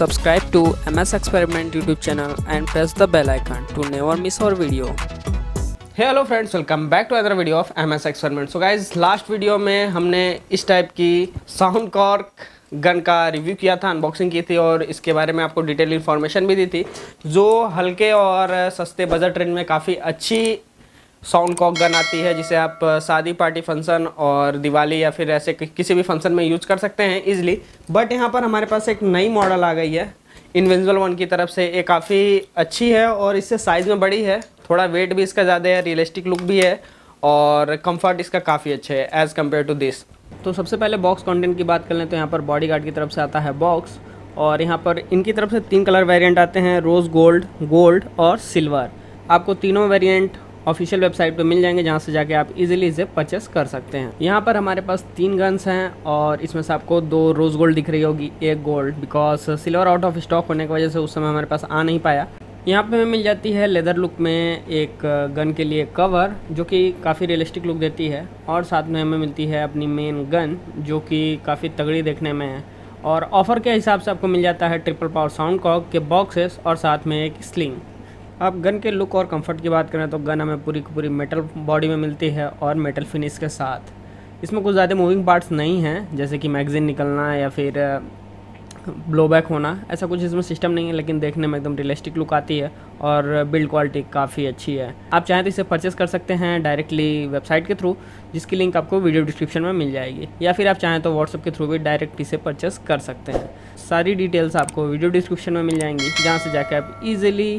Subscribe to MS Experiment YouTube channel and press the bell icon to never miss our video. Hey, hello friends, welcome back to another video of MS Experiment. So guys, last video में हमने इस type की sound cork gun का review किया था unboxing की थी और इसके बारे में आपको डिटेल इन्फॉर्मेशन भी दी थी जो हल्के और सस्ते बजट रेंज में काफ़ी अच्छी साउंड कॉक गन आती है जिसे आप शादी पार्टी फंक्शन और दिवाली या फिर ऐसे कि, किसी भी फंक्शन में यूज कर सकते हैं ईजिली बट यहाँ पर हमारे पास एक नई मॉडल आ गई है इन्वेंजल वन की तरफ से ये काफ़ी अच्छी है और इससे साइज़ में बड़ी है थोड़ा वेट भी इसका ज़्यादा है रियलिस्टिक लुक भी है और कम्फर्ट इसका काफ़ी अच्छा है एज़ कम्पेयर टू दिस तो सबसे पहले बॉक्स कॉन्टेंट की बात कर लें तो यहाँ पर बॉडी गार्ड की तरफ से आता है बॉक्स और यहाँ पर इनकी तरफ से तीन कलर वेरिएंट आते हैं रोज़ गोल्ड गोल्ड और सिल्वर आपको तीनों वेरिएंट ऑफिशियल वेबसाइट पे मिल जाएंगे जहाँ से जाके आप इजीली इसे परचेस कर सकते हैं यहाँ पर हमारे पास तीन गन्स हैं और इसमें से आपको दो रोज़ गोल्ड दिख रही होगी एक gold because silver out of stock होने की वजह से उस समय हमारे पास आ नहीं पाया यहाँ पे मिल जाती है लेदर लुक में एक गन uh, के लिए कवर जो कि काफ़ी रियलिस्टिक लुक देती है और साथ में हमें मिलती है अपनी मेन गन जो कि काफ़ी तगड़ी देखने में है और ऑफ़र के हिसाब से आपको मिल जाता है ट्रिपल पावर साउंड कॉक के बॉक्सेस और साथ में एक स्लिंग आप गन के लुक और कंफर्ट की बात करें तो गन हमें पूरी पूरी मेटल बॉडी में मिलती है और मेटल फिनिश के साथ इसमें कुछ ज़्यादा मूविंग पार्ट्स नहीं हैं जैसे कि मैगज़ीन निकलना या फिर ब्लोबैक होना ऐसा कुछ इसमें सिस्टम नहीं है लेकिन देखने में एकदम रियलिस्टिक लुक आती है और बिल्ड क्वालिटी काफ़ी अच्छी है आप चाहें तो इसे परचेस कर सकते हैं डायरेक्टली वेबसाइट के थ्रू जिसकी लिंक आपको वीडियो डिस्क्रिप्शन में मिल जाएगी या फिर आप चाहें तो व्हाट्सअप के थ्रू भी डायरेक्ट इसे परचेस कर सकते हैं सारी डिटेल्स आपको वीडियो डिस्क्रिप्शन में मिल जाएंगी जहाँ से जाकर आप ईजिली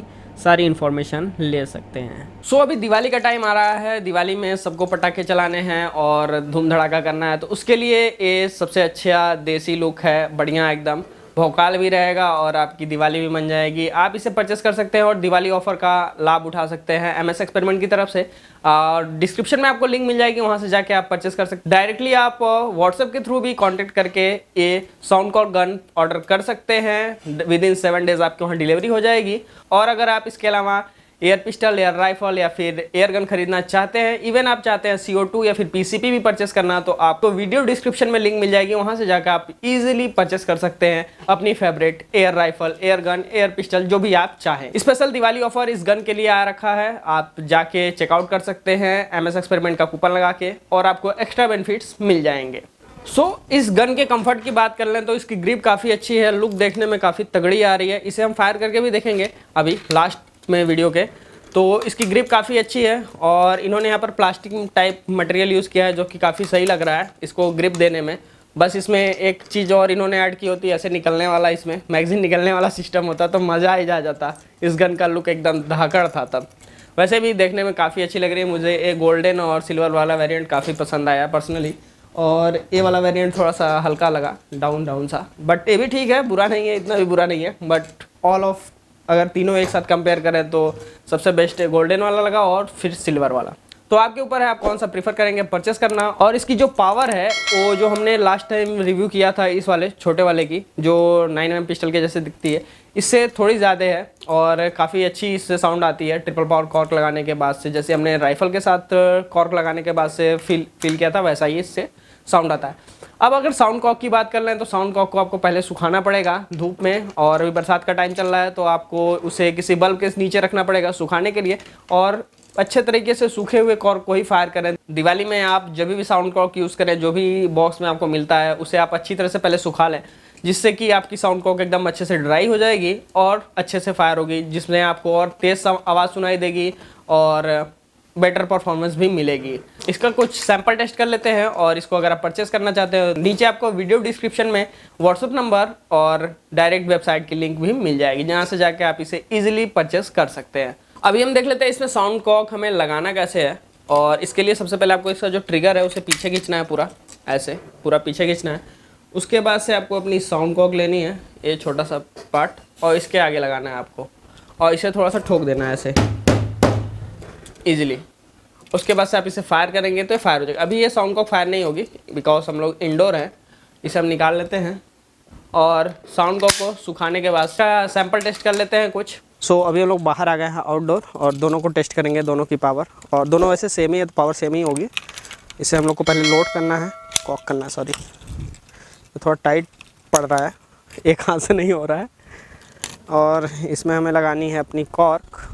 सारी इन्फॉर्मेशन ले सकते हैं सो so, अभी दिवाली का टाइम आ रहा है दिवाली में सबको पटाखे चलाने हैं और धूम धड़ाका करना है तो उसके लिए ये सबसे अच्छा देसी लुक है बढ़िया एकदम भोकाल भी रहेगा और आपकी दिवाली भी बन जाएगी आप इसे परचेस कर सकते हैं और दिवाली ऑफर का लाभ उठा सकते हैं एम एस एक्सपेरिमेंट की तरफ से और डिस्क्रिप्शन में आपको लिंक मिल जाएगी वहाँ से जाके आप परचेस कर सकते डायरेक्टली आप व्हाट्सएप के थ्रू भी कॉन्टेक्ट करके ये साउंड कॉल गन ऑर्डर कर सकते हैं विद इन सेवन डेज आपके वहाँ डिलीवरी हो जाएगी और अगर आप इसके अलावा एयर पिस्टल एयर राइफल या फिर एयर गन खरीदना चाहते हैं इवन आप चाहते हैं टू या फिर पीसीपी भी परचेस करना तो आपको वीडियो डिस्क्रिप्शन में लिंक मिल जाएगी वहां से जाकर आप इजीली परचेस कर सकते हैं अपनी favourite air rifle air gun air pistol जो भी आप चाहें स्पेशल दिवाली ऑफर इस गन के लिए आ रखा है आप जाके चेकआउट कर सकते हैं एम एस एक्सपेरिमेंट का कूपन लगा के और आपको एक्स्ट्रा बेनिफिट्स मिल जाएंगे सो so, इस गन के कंफर्ट की बात कर लें तो इसकी ग्रिप काफ़ी अच्छी है लुक देखने में काफ़ी तगड़ी आ रही है इसे हम फायर करके भी देखेंगे अभी लास्ट में वीडियो के तो इसकी ग्रिप काफ़ी अच्छी है और इन्होंने यहाँ पर प्लास्टिक टाइप मटेरियल यूज़ किया है जो कि काफ़ी सही लग रहा है इसको ग्रिप देने में बस इसमें एक चीज़ और इन्होंने ऐड की होती है ऐसे निकलने वाला इसमें मैगजीन निकलने वाला सिस्टम होता तो मज़ा ही जा जाता इस गन का लुक एकदम धाकड़ था तब वैसे भी देखने में काफ़ी अच्छी लग रही है मुझे ये गोल्डन और सिल्वर वाला वेरियंट काफ़ी पसंद आया पर्सनली और ये वाला वेरियंट थोड़ा सा हल्का लगा डाउन डाउन सा बट ये भी ठीक है बुरा नहीं है इतना भी बुरा नहीं है बट ऑल ऑफ अगर तीनों एक साथ कंपेयर करें तो सबसे बेस्ट गोल्डन वाला लगा और फिर सिल्वर वाला तो आपके ऊपर है आप कौन सा प्रीफर करेंगे परचेस करना और इसकी जो पावर है वो जो हमने लास्ट टाइम रिव्यू किया था इस वाले छोटे वाले की जो नाइन एम पिस्टल के जैसे दिखती है इससे थोड़ी ज़्यादा है और काफ़ी अच्छी इससे साउंड आती है ट्रिपल पावर कॉर्क लगाने के बाद से जैसे हमने राइफल के साथ कॉर्क लगाने के बाद से फील फील किया था वैसा ही इससे साउंड आता है अब अगर साउंड कॉक की बात कर लें तो साउंड कॉक को आपको पहले सुखाना पड़ेगा धूप में और अभी बरसात का टाइम चल रहा है तो आपको उसे किसी बल्ब के नीचे रखना पड़ेगा सुखाने के लिए और अच्छे तरीके से सूखे हुए कॉर्क को ही फायर करें दिवाली में आप जब भी साउंड कॉक यूज़ करें जो भी बॉक्स में आपको मिलता है उसे आप अच्छी तरह से पहले सुखा लें जिससे कि आपकी साउंड कॉक एकदम अच्छे से ड्राई हो जाएगी और अच्छे से फायर होगी जिसमें आपको और तेज़ आवाज़ सुनाई देगी और बेटर परफॉर्मेंस भी मिलेगी इसका कुछ सैंपल टेस्ट कर लेते हैं और इसको अगर आप परचेस करना चाहते हो नीचे आपको वीडियो डिस्क्रिप्शन में व्हाट्सअप नंबर और डायरेक्ट वेबसाइट की लिंक भी मिल जाएगी जहाँ से जाके आप इसे ईजिली परचेस कर सकते हैं अभी हम देख लेते हैं इसमें साउंड कॉक हमें लगाना कैसे है और इसके लिए सबसे पहले आपको इसका जो ट्रिगर है उसे पीछे खींचना है पूरा ऐसे पूरा पीछे खींचना है उसके बाद से आपको अपनी साउंड कॉक लेनी है ये छोटा सा पार्ट और इसके आगे लगाना है आपको और इसे थोड़ा सा ठोक देना है ऐसे ईजिली उसके बाद से आप इसे फायर करेंगे तो फायर हो जाएगा अभी ये साउंड कॉक फायर नहीं होगी बिकॉज हम लोग इंडोर हैं इसे हम निकाल लेते हैं और साउंड कॉक को सुखाने के बाद सैम्पल टेस्ट कर लेते हैं कुछ सो so, अभी हम लोग बाहर आ गए हैं आउटडोर और दोनों को टेस्ट करेंगे दोनों की पावर और दोनों वैसे सेम ही है तो पावर सेम ही होगी इसे हम लोग को पहले लोड करना है कॉक करना है सॉरी तो थोड़ा टाइट पड़ रहा है एक हाथ से नहीं हो रहा है और इसमें हमें लगानी है अपनी कॉर्क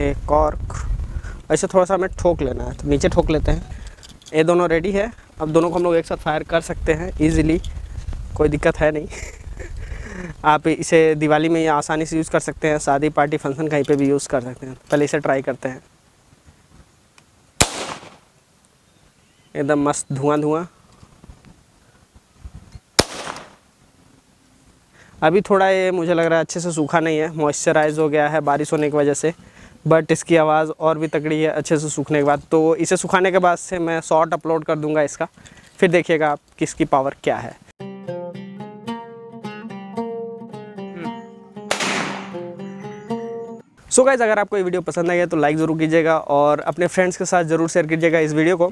एक कॉर्क ऐसे थोड़ा सा हमें ठोक लेना है तो नीचे ठोक लेते हैं ये दोनों रेडी है अब दोनों को हम लोग एक साथ फायर कर सकते हैं ईजिली कोई दिक्कत है नहीं आप इसे दिवाली में आसानी से यूज़ कर सकते हैं शादी पार्टी फंक्शन कहीं पे भी यूज़ कर सकते हैं पहले इसे ट्राई करते हैं एकदम मस्त धुआं धुआं अभी थोड़ा ये मुझे लग रहा है अच्छे से सूखा नहीं है मॉइस्चराइज़ हो गया है बारिश होने की वजह से बट इसकी आवाज़ और भी तगड़ी है अच्छे से सूखने के बाद तो इसे सुखाने के बाद से मैं शॉर्ट अपलोड कर दूंगा इसका फिर देखिएगा आप कि इसकी पावर क्या है सो हम्म। so गाइज अगर आपको ये वीडियो पसंद आई है तो लाइक ज़रूर कीजिएगा और अपने फ्रेंड्स के साथ ज़रूर शेयर कीजिएगा इस वीडियो को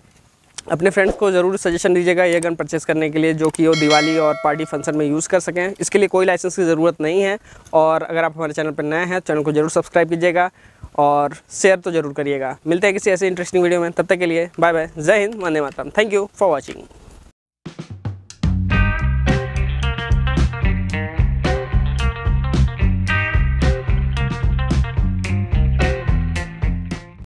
अपने फ्रेंड्स को ज़रूर सजेशन दीजिएगा ये गन परचेज़ करने के लिए जो कि वो दिवाली और पार्टी फंक्शन में यूज़ कर सकें इसके लिए कोई लाइसेंस की ज़रूरत नहीं है और अगर आप हमारे चैनल पर नए हैं चैनल को ज़रूर सब्सक्राइब कीजिएगा और शेयर तो जरूर करिएगा मिलते हैं किसी ऐसे इंटरेस्टिंग वीडियो में तब तक के लिए बाय बाय जय हिंद वंदे मातरम थैंक यू फॉर वॉचिंग